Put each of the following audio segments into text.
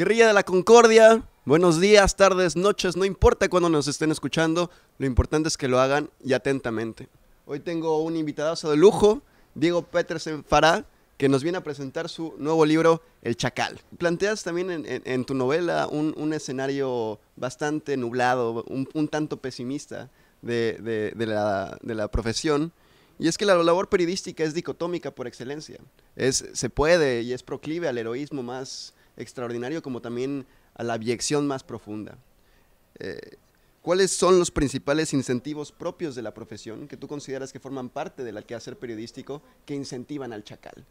Guerrilla de la Concordia, buenos días, tardes, noches, no importa cuándo nos estén escuchando, lo importante es que lo hagan y atentamente. Hoy tengo un invitado de lujo, Diego Petersen Fará, que nos viene a presentar su nuevo libro, El Chacal. Planteas también en, tu novela un, escenario bastante nublado, un, tanto pesimista de, la, de la profesión. Y es que la labor periodística es dicotómica por excelencia. Es, se puede y es proclive al heroísmo más extraordinario como también a la abyección más profunda. Eh, ¿Cuáles son los principales incentivos propios de la profesión que tú consideras que forman parte de del quehacer periodístico que incentivan al chacal?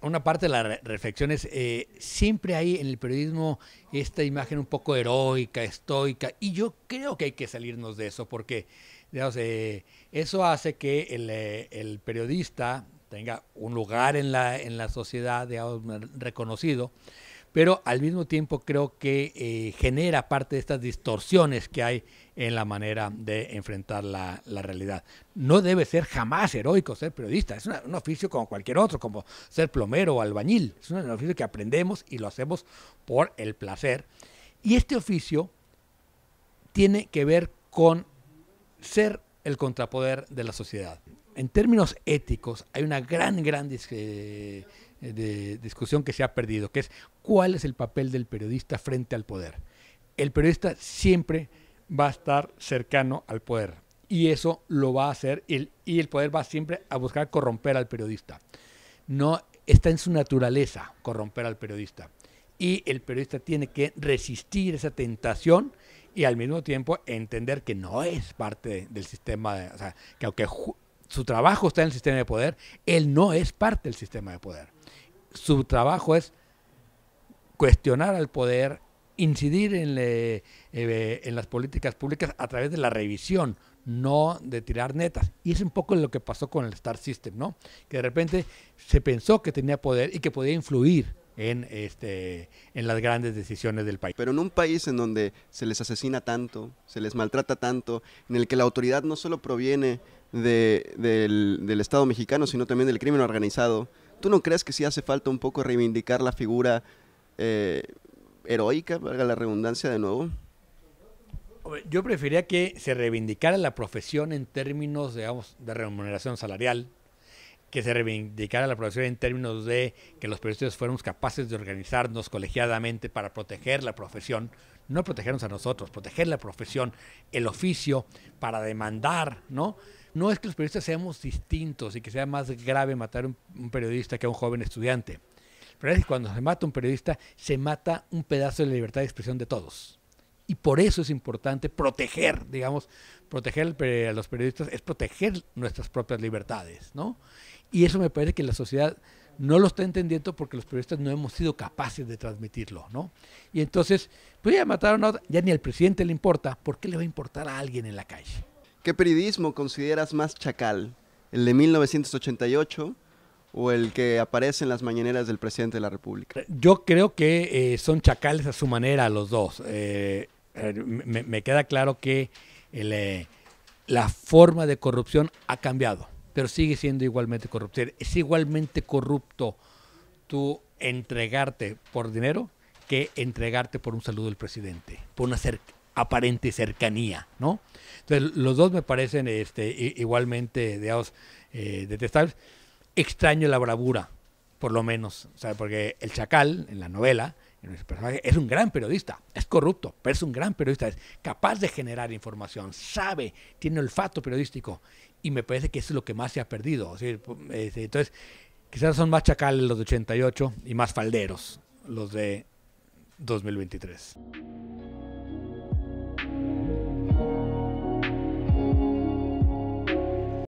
Una parte de la reflexión es, eh, siempre hay en el periodismo esta imagen un poco heroica, estoica, y yo creo que hay que salirnos de eso, porque eh, eso hace que el, periodista tenga un lugar en la, sociedad, reconocido, pero al mismo tiempo creo que eh, genera parte de estas distorsiones que hay en la manera de enfrentar la, realidad. No debe ser jamás heroico ser periodista, es un oficio como cualquier otro, como ser plomero o albañil, es un oficio que aprendemos y lo hacemos por el placer. Y este oficio tiene que ver con ser el contrapoder de la sociedad. En términos éticos hay una gran, gran... Eh, eh, de discusión que se ha perdido, que es cuál es el papel del periodista frente al poder. El periodista siempre va a estar cercano al poder y eso lo va a hacer el, y el poder va siempre a buscar corromper al periodista. No está en su naturaleza corromper al periodista y el periodista tiene que resistir esa tentación y al mismo tiempo entender que no es parte del sistema, o sea, que aunque su trabajo está en el sistema de poder, él no es parte del sistema de poder. Su trabajo es cuestionar al poder, incidir en, eh, en las políticas públicas a través de la revisión, no de tirar netas. Y es un poco lo que pasó con el Star System, ¿no? Que de repente se pensó que tenía poder y que podía influir en, este, en las grandes decisiones del país. Pero en un país en donde se les asesina tanto, se les maltrata tanto, en el que la autoridad no solo proviene del, Estado mexicano, sino también del crimen organizado, ¿tú no crees que sí hace falta un poco reivindicar la figura eh, heroica, valga la redundancia de nuevo? Yo preferiría que se reivindicara la profesión en términos, digamos, de remuneración salarial, que se reivindicara la profesión en términos de que los periodistas fuéramos capaces de organizarnos colegiadamente para proteger la profesión, no protegernos a nosotros, proteger la profesión, el oficio, para demandar, ¿no? No es que los periodistas seamos distintos y que sea más grave matar a un, periodista que a un joven estudiante. Pero es que cuando se mata un periodista, se mata un pedazo de la libertad de expresión de todos. Y por eso es importante proteger, digamos, proteger a los periodistas es proteger nuestras propias libertades, ¿no? Y eso me parece que la sociedad no lo está entendiendo porque los periodistas no hemos sido capaces de transmitirlo, ¿no? Y entonces, pues ya mataron a otra, ya ni al presidente le importa, ¿por qué le va a importar a alguien en la calle? ¿Qué periodismo consideras más chacal? ¿El de 1988 o el que aparece en las mañaneras del presidente de la República? Yo creo que eh, son chacales a su manera los dos. Eh, eh, me, queda claro que eh, la forma de corrupción ha cambiado, pero sigue siendo igualmente corrupto. Es igualmente corrupto tú entregarte por dinero que entregarte por un saludo del presidente, por una aparente cercanía, ¿no? Entonces, los dos me parecen este, igualmente, eh, detestables. Extraño la bravura, por lo menos, ¿sabe? porque el chacal, en la novela, es un gran periodista, es corrupto, pero es un gran periodista, es capaz de generar información, sabe, tiene olfato periodístico y me parece que eso es lo que más se ha perdido. Este, entonces, quizás son más chacales los de 88 y más falderos los de 2023.